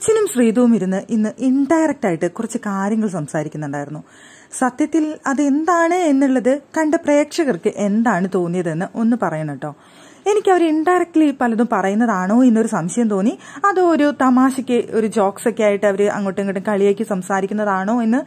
അച്ഛനും ശ്രീതുവും ഇരുന്ന് ഇന്ന് ഇൻഡയറക്റ്റ് ആയിട്ട് കുറച്ച് കാര്യങ്ങൾ സംസാരിക്കുന്നുണ്ടായിരുന്നു സത്യത്തിൽ അതെന്താണ് എന്നുള്ളത് കണ്ട പ്രേക്ഷകർക്ക് എന്താണ് തോന്നിയതെന്ന് ഒന്ന് പറയണം കേട്ടോ എനിക്ക് അവർ ഇൻഡയറക്ട്ലി പലതും പറയുന്നതാണോ എന്നൊരു സംശയം തോന്നി അതോ ഒരു തമാശയ്ക്ക് ഒരു ജോക്സ് ഒക്കെ ആയിട്ട് അവർ അങ്ങോട്ടും ഇങ്ങോട്ടും കളിയാക്കി സംസാരിക്കുന്നതാണോ എന്ന്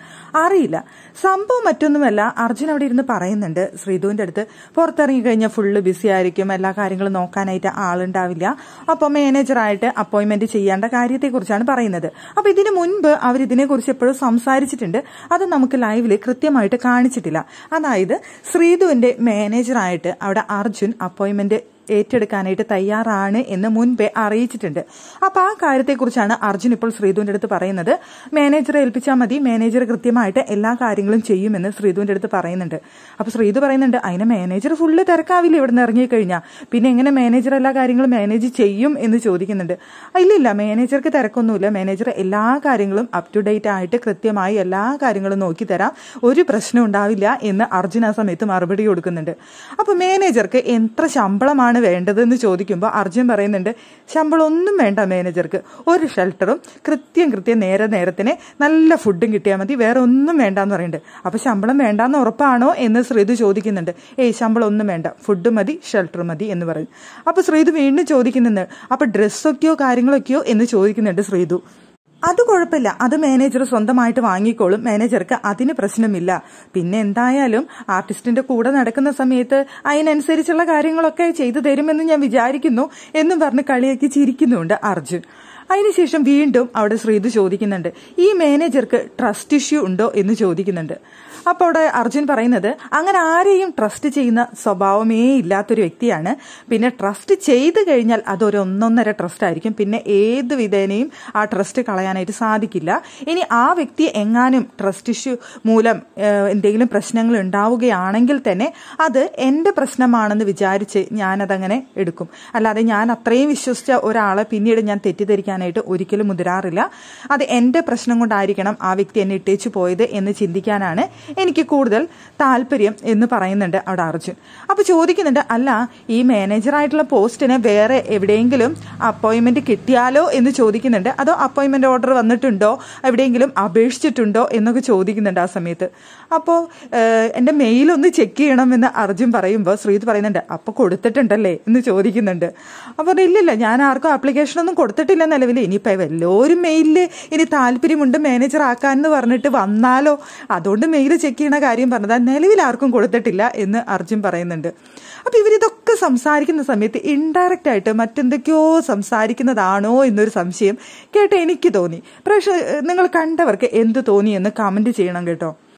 അറിയില്ല സംഭവം മറ്റൊന്നുമല്ല അർജുൻ അവിടെ ഇരുന്ന് പറയുന്നുണ്ട് ശ്രീധുവിന്റെ അടുത്ത് പുറത്തിറങ്ങി കഴിഞ്ഞാൽ ഫുള്ള് ബിസി ആയിരിക്കും എല്ലാ കാര്യങ്ങളും നോക്കാനായിട്ട് ആളുണ്ടാവില്ല അപ്പോൾ മാനേജറായിട്ട് അപ്പോയിന്റ്മെന്റ് ചെയ്യേണ്ട കാര്യത്തെക്കുറിച്ചാണ് പറയുന്നത് അപ്പോൾ ഇതിനു മുൻപ് അവർ ഇതിനെക്കുറിച്ച് എപ്പോഴും സംസാരിച്ചിട്ടുണ്ട് അത് നമുക്ക് ലൈവിൽ കൃത്യമായിട്ട് കാണിച്ചിട്ടില്ല അതായത് ശ്രീധുവിന്റെ മാനേജറായിട്ട് അവിടെ അർജുൻ അപ്പോയിന്റ്മെന്റ് ഏറ്റെടുക്കാനായിട്ട് തയ്യാറാണ് എന്ന് മുൻപേ അറിയിച്ചിട്ടുണ്ട് അപ്പോൾ ആ കാര്യത്തെക്കുറിച്ചാണ് അർജുൻ ഇപ്പോൾ ശ്രീധുവിന്റെ അടുത്ത് പറയുന്നത് മാനേജറെ ഏൽപ്പിച്ചാൽ മതി മാനേജർ കൃത്യമായിട്ട് എല്ലാ കാര്യങ്ങളും ചെയ്യുമെന്ന് ശ്രീധുവിന്റെ അടുത്ത് പറയുന്നുണ്ട് അപ്പോൾ ശ്രീധു പറയുന്നുണ്ട് അതിനെ മാനേജർ ഫുള്ള് തിരക്കാവില്ല നിന്ന് ഇറങ്ങിക്കഴിഞ്ഞാൽ പിന്നെ എങ്ങനെ മാനേജർ എല്ലാ കാര്യങ്ങളും മാനേജ് ചെയ്യും എന്ന് ചോദിക്കുന്നുണ്ട് ഇല്ലില്ല മാനേജർക്ക് തിരക്കൊന്നുമില്ല മാനേജർ എല്ലാ കാര്യങ്ങളും അപ് ടു ഡേറ്റ് ആയിട്ട് കൃത്യമായി എല്ലാ കാര്യങ്ങളും നോക്കി തരാം ഒരു പ്രശ്നം ഉണ്ടാവില്ല എന്ന് അർജുൻ ആ സമയത്ത് മറുപടി കൊടുക്കുന്നുണ്ട് അപ്പോൾ മാനേജർക്ക് എത്ര ശമ്പളമാണ് വേണ്ടതെന്ന് ചോദിക്കുമ്പോൾ അർജുൻ പറയുന്നുണ്ട് ശമ്പളമൊന്നും വേണ്ട മാനേജർക്ക് ഒരു ഷെൽട്ടറും കൃത്യം കൃത്യം നേരെ നേരത്തിന് നല്ല ഫുഡും കിട്ടിയാൽ മതി വേറെ ഒന്നും എന്ന് പറയുന്നുണ്ട് അപ്പോൾ ശമ്പളം വേണ്ടാന്ന് ഉറപ്പാണോ എന്ന് ശ്രീതു ചോദിക്കുന്നുണ്ട് ഏയ് ശമ്പളം ഒന്നും വേണ്ട ഫുഡ് മതി ഷെൽട്ടർ മതി എന്ന് പറയും അപ്പോൾ ശ്രീതു വീണ്ടും ചോദിക്കുന്നുണ്ട് അപ്പോൾ ഡ്രസ്സൊക്കെയോ കാര്യങ്ങളൊക്കെയോ എന്ന് ചോദിക്കുന്നുണ്ട് ശ്രീതു അത് കുഴപ്പമില്ല അത് മാനേജർ സ്വന്തമായിട്ട് വാങ്ങിക്കോളും മാനേജർക്ക് അതിന് പ്രശ്നമില്ല പിന്നെ എന്തായാലും ആർട്ടിസ്റ്റിന്റെ കൂടെ നടക്കുന്ന സമയത്ത് അതിനനുസരിച്ചുള്ള കാര്യങ്ങളൊക്കെ ചെയ്തു തരുമെന്ന് ഞാൻ വിചാരിക്കുന്നു എന്നും പറഞ്ഞ് കളിയാക്കി ചിരിക്കുന്നുണ്ട് അർജുൻ അതിനുശേഷം വീണ്ടും അവിടെ ശ്രീതു ചോദിക്കുന്നുണ്ട് ഈ മാനേജർക്ക് ട്രസ്റ്റ് ഇഷ്യൂ ഉണ്ടോ എന്ന് ചോദിക്കുന്നുണ്ട് അപ്പോൾ അവിടെ അർജുൻ പറയുന്നത് അങ്ങനെ ആരെയും ട്രസ്റ്റ് ചെയ്യുന്ന സ്വഭാവമേ ഇല്ലാത്തൊരു വ്യക്തിയാണ് പിന്നെ ട്രസ്റ്റ് ചെയ്തു കഴിഞ്ഞാൽ അതൊരു ഒന്നൊന്നര ട്രസ്റ്റ് ആയിരിക്കും പിന്നെ ഏത് വിധേനയും ആ ട്രസ്റ്റ് കളയാനായിട്ട് സാധിക്കില്ല ഇനി ആ വ്യക്തി എങ്ങാനും ട്രസ്റ്റ് ഇഷ്യൂ മൂലം എന്തെങ്കിലും പ്രശ്നങ്ങൾ ഉണ്ടാവുകയാണെങ്കിൽ തന്നെ അത് എൻ്റെ പ്രശ്നമാണെന്ന് വിചാരിച്ച് ഞാനതങ്ങനെ എടുക്കും അല്ലാതെ ഞാൻ അത്രയും വിശ്വസിച്ച ഒരാളെ പിന്നീട് ഞാൻ തെറ്റിദ്ധരിക്കാൻ ചെയ്യാനായിട്ട് ഒരിക്കലും മുതിരാറില്ല അത് എന്റെ പ്രശ്നം കൊണ്ടായിരിക്കണം ആ വ്യക്തി എന്നെ ഇട്ടേച്ചു പോയത് എന്ന് ചിന്തിക്കാനാണ് എനിക്ക് കൂടുതൽ താല്പര്യം എന്ന് പറയുന്നുണ്ട് അവിടെ അർജുൻ അപ്പോൾ ചോദിക്കുന്നുണ്ട് അല്ല ഈ മാനേജറായിട്ടുള്ള പോസ്റ്റിന് വേറെ എവിടെയെങ്കിലും അപ്പോയിന്റ്മെന്റ് കിട്ടിയാലോ എന്ന് ചോദിക്കുന്നുണ്ട് അതോ അപ്പോയിന്റ്മെന്റ് ഓർഡർ വന്നിട്ടുണ്ടോ എവിടെയെങ്കിലും അപേക്ഷിച്ചിട്ടുണ്ടോ എന്നൊക്കെ ചോദിക്കുന്നുണ്ട് ആ സമയത്ത് അപ്പോ എന്റെ മെയിൽ ഒന്ന് ചെക്ക് ചെയ്യണം എന്ന് അർജുൻ പറയുമ്പോൾ ശ്രീത് പറയുന്നുണ്ട് അപ്പോൾ കൊടുത്തിട്ടുണ്ടല്ലേ എന്ന് ചോദിക്കുന്നുണ്ട് അപ്പോൾ ഇല്ലില്ല ഞാൻ ആർക്കും ഒന്നും കൊടുത്തിട്ടില്ല കാലയളവിൽ ഇനിയിപ്പോൾ എല്ലാവരും മെയിലിൽ ഇനി താല്പര്യമുണ്ട് മാനേജർ ആക്കാൻ എന്ന് പറഞ്ഞിട്ട് വന്നാലോ അതുകൊണ്ട് മെയിൽ ചെക്ക് ചെയ്യണ കാര്യം പറഞ്ഞത് നിലവിൽ ആർക്കും കൊടുത്തിട്ടില്ല എന്ന് അർജുൻ പറയുന്നുണ്ട് അപ്പം ഇവരിതൊക്കെ സംസാരിക്കുന്ന സമയത്ത് ഇൻഡയറക്റ്റ് ആയിട്ട് മറ്റെന്തൊക്കെയോ സംസാരിക്കുന്നതാണോ എന്നൊരു സംശയം കേട്ടോ എനിക്ക് തോന്നി പക്ഷേ നിങ്ങൾ കണ്ടവർക്ക് എന്ത് തോന്നി എന്ന് കമൻറ്റ് ചെയ്യണം കേട്ടോ